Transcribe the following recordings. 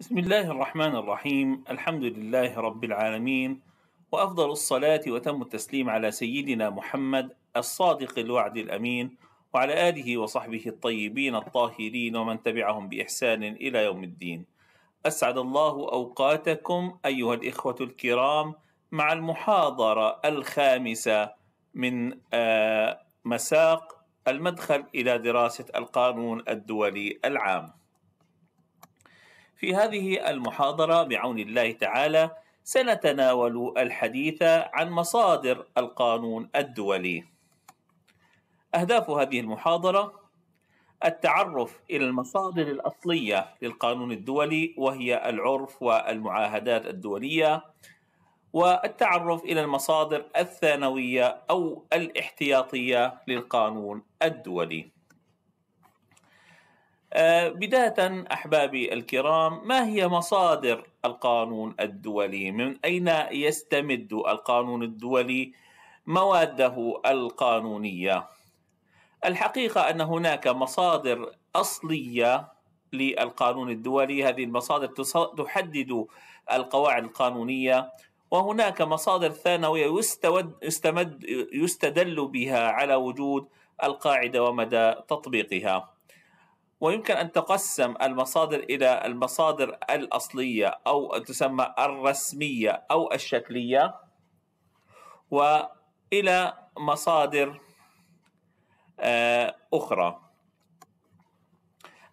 بسم الله الرحمن الرحيم الحمد لله رب العالمين وافضل الصلاه وتم التسليم على سيدنا محمد الصادق الوعد الامين وعلى اله وصحبه الطيبين الطاهرين ومن تبعهم باحسان الى يوم الدين اسعد الله اوقاتكم ايها الاخوه الكرام مع المحاضره الخامسه من آه، مساق المدخل الى دراسه القانون الدولي العام في هذه المحاضرة بعون الله تعالى سنتناول الحديث عن مصادر القانون الدولي. أهداف هذه المحاضرة التعرف إلى المصادر الأصلية للقانون الدولي وهي العرف والمعاهدات الدولية، والتعرف إلى المصادر الثانوية أو الاحتياطية للقانون الدولي. آه، بداية أحبابي الكرام ما هي مصادر القانون الدولي من أين يستمد القانون الدولي مواده القانونية الحقيقة أن هناك مصادر أصلية للقانون الدولي هذه المصادر تحدد القواعد القانونية وهناك مصادر ثانوية يستمد يستدل بها على وجود القاعدة ومدى تطبيقها ويمكن أن تقسم المصادر إلى المصادر الأصلية أو تسمى الرسمية أو الشكلية وإلى مصادر آه، أخرى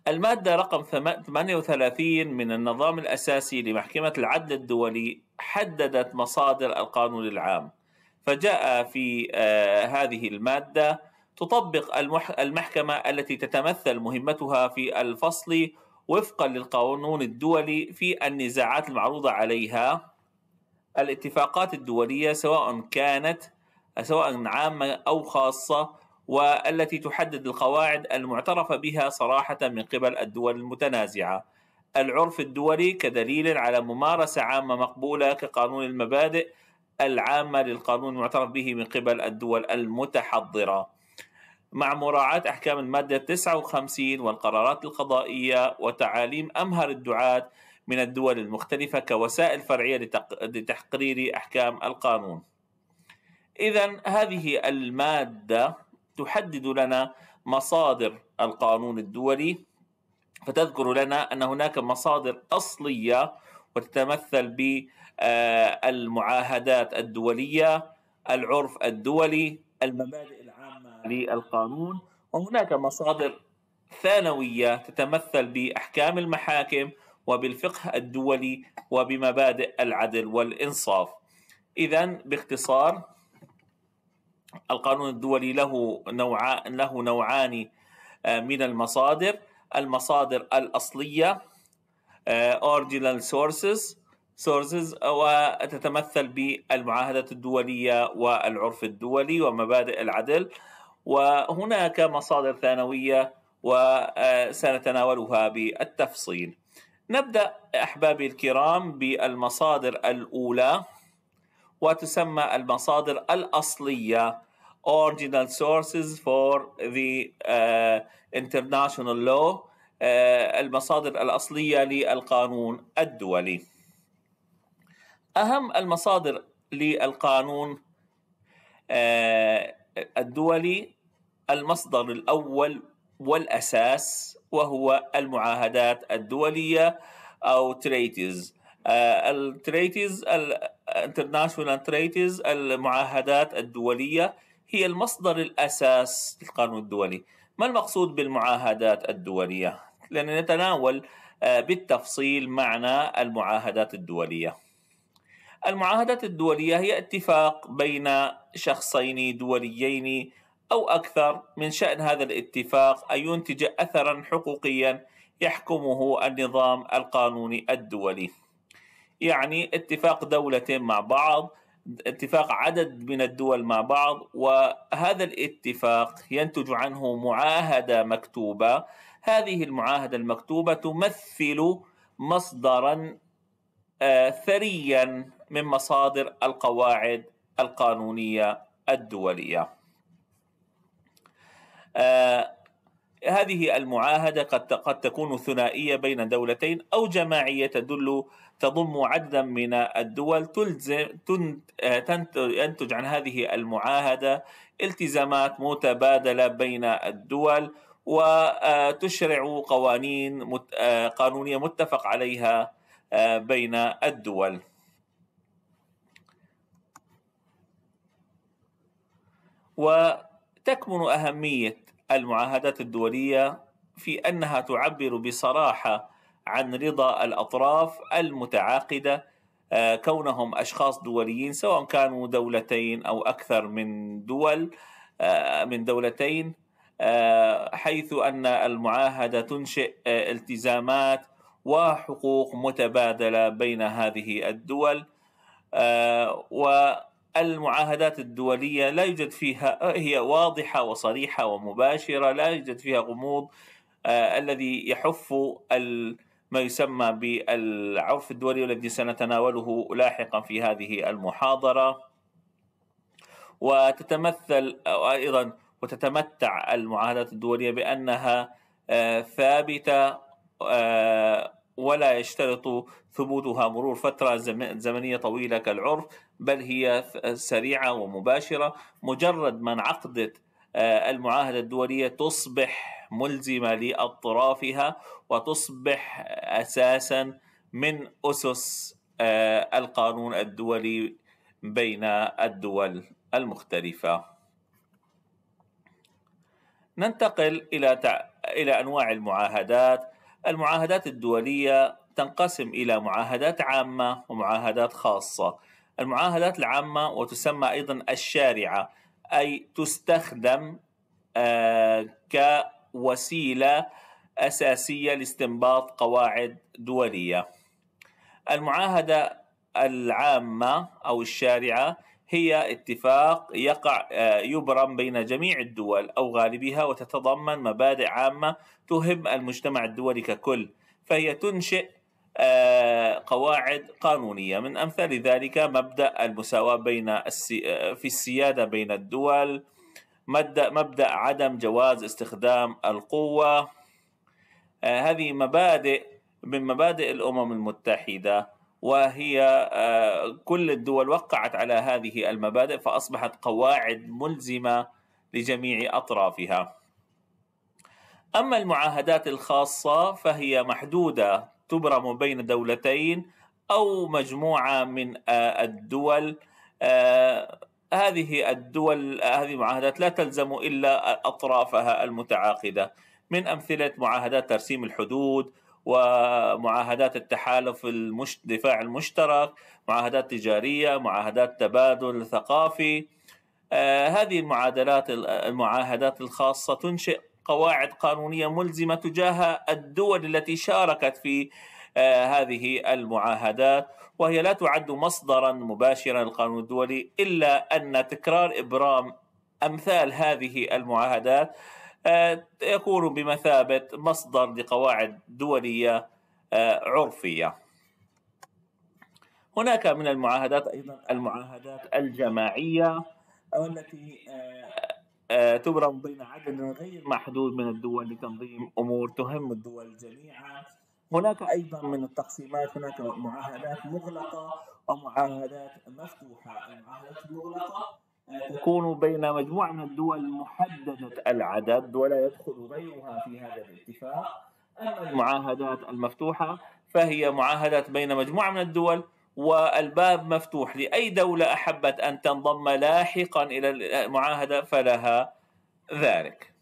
المادة رقم 38 من النظام الأساسي لمحكمة العدل الدولي حددت مصادر القانون العام فجاء في آه، هذه المادة تطبق المحكمة التي تتمثل مهمتها في الفصل وفقا للقانون الدولي في النزاعات المعروضة عليها الاتفاقات الدولية سواء كانت سواء عامة أو خاصة والتي تحدد القواعد المعترف بها صراحة من قبل الدول المتنازعة. العرف الدولي كدليل على ممارسة عامة مقبولة كقانون المبادئ العامة للقانون المعترف به من قبل الدول المتحضرة. مع مراعاة أحكام المادة 59 والقرارات القضائية وتعاليم أمهر الدعاة من الدول المختلفة كوسائل فرعية لتحقير أحكام القانون. إذا هذه المادة تحدد لنا مصادر القانون الدولي فتذكر لنا أن هناك مصادر أصلية وتتمثل بالمعاهدات آه، الدولية العرف الدولي المبادئ للقانون وهناك مصادر ثانوية تتمثل بأحكام المحاكم وبالفقه الدولي وبمبادئ العدل والإنصاف إذا باختصار القانون الدولي له نوعان له نوعان آه، من المصادر المصادر الأصلية آه، original sources sources وتتمثل بالمعاهدات الدولية والعرف الدولي ومبادئ العدل وهناك مصادر ثانوية وسنتناولها بالتفصيل نبدأ أحبابي الكرام بالمصادر الأولى وتسمى المصادر الأصلية Original Sources for the uh, International Law uh, المصادر الأصلية للقانون الدولي أهم المصادر للقانون uh, الدولي المصدر الاول والاساس وهو المعاهدات الدوليه او تريتيز التريتيز الانترناشونال تريتيز المعاهدات الدوليه هي المصدر الاساس للقانون الدولي ما المقصود بالمعاهدات الدوليه نتناول آه، بالتفصيل معنى المعاهدات الدوليه المعاهدات الدوليه هي اتفاق بين شخصين دوليين أو أكثر من شأن هذا الاتفاق أن ينتج أثرا حقوقيا يحكمه النظام القانوني الدولي. يعني اتفاق دولتين مع بعض، اتفاق عدد من الدول مع بعض، وهذا الاتفاق ينتج عنه معاهدة مكتوبة، هذه المعاهدة المكتوبة تمثل مصدرا آه، ثريا من مصادر القواعد القانونية الدولية. آه، هذه المعاهدة قد قد تكون ثنائية بين دولتين أو جماعية تدل تضم عددا من الدول تلزم آه، ينتج عن هذه المعاهدة التزامات متبادلة بين الدول وتشرع آه، قوانين قانونية متفق عليها بين الدول. و تكمن اهميه المعاهدات الدوليه في انها تعبر بصراحه عن رضا الاطراف المتعاقده آه، كونهم اشخاص دوليين سواء كانوا دولتين او اكثر من دول آه، من دولتين آه، حيث ان المعاهده تنشئ التزامات وحقوق متبادله بين هذه الدول و المعاهدات الدوليه لا يوجد فيها هي واضحه وصريحه ومباشره لا يوجد فيها غموض آه الذي يحف ما يسمى بالعرف الدولي والذي سنتناوله لاحقا في هذه المحاضره وتتمثل ايضا وتتمتع المعاهدات الدوليه بانها آه ثابته آه ولا يشترط ثبوتها مرور فترة زمنية طويلة كالعرف بل هي سريعة ومباشرة مجرد ما انعقدت آه، المعاهدة الدولية تصبح ملزمة لأطرافها وتصبح أساسا من أسس آه، القانون الدولي بين الدول المختلفة ننتقل إلى إلى أنواع المعاهدات المعاهدات الدولية تنقسم إلى معاهدات عامة ومعاهدات خاصة. المعاهدات العامة وتسمى أيضا الشارعة أي تستخدم آه، كوسيلة أساسية لاستنباط قواعد دولية. المعاهدة العامة أو الشارعة هي اتفاق يقع آه، يبرم بين جميع الدول او غالبها وتتضمن مبادئ عامه تهم المجتمع الدولي ككل فهي تنشئ آه، قواعد قانونيه من امثال ذلك مبدا المساواه بين السي... آه، في السياده بين الدول مبدا مبدا عدم جواز استخدام القوه هذه مبادئ من مبادئ الامم المتحده وهي آه، كل الدول وقعت على هذه المبادئ فاصبحت قواعد ملزمه لجميع اطرافها. اما المعاهدات الخاصه فهي محدوده تبرم بين دولتين او مجموعه من آه، الدول آه، هذه الدول هذه المعاهدات لا تلزم الا اطرافها المتعاقده من امثله معاهدات ترسيم الحدود ومعاهدات التحالف المش... المشترك معاهدات تجارية معاهدات تبادل ثقافي آه هذه المعادلات المعاهدات الخاصة تنشئ قواعد قانونية ملزمة تجاه الدول التي شاركت في آه هذه المعاهدات وهي لا تعد مصدرا مباشرا للقانون الدولي إلا أن تكرار إبرام أمثال هذه المعاهدات آه، يكون بمثابة مصدر لقواعد دولية آه، عرفية هناك من المعاهدات أيضا المعاهدات الجماعية التي آه، تبرم بين عدد غير محدود من الدول لتنظيم أمور تهم الدول جميعا هناك أيضا من التقسيمات هناك معاهدات مغلقة ومعاهدات مفتوحة المعاهدات المغلقة تكون بين مجموعة من الدول محددة العدد ولا يدخل غيرها في هذا الاتفاق أما المعاهدات المفتوحة فهي معاهدات بين مجموعة من الدول والباب مفتوح لأي دولة أحبت أن تنضم لاحقا إلى المعاهدة فلها ذلك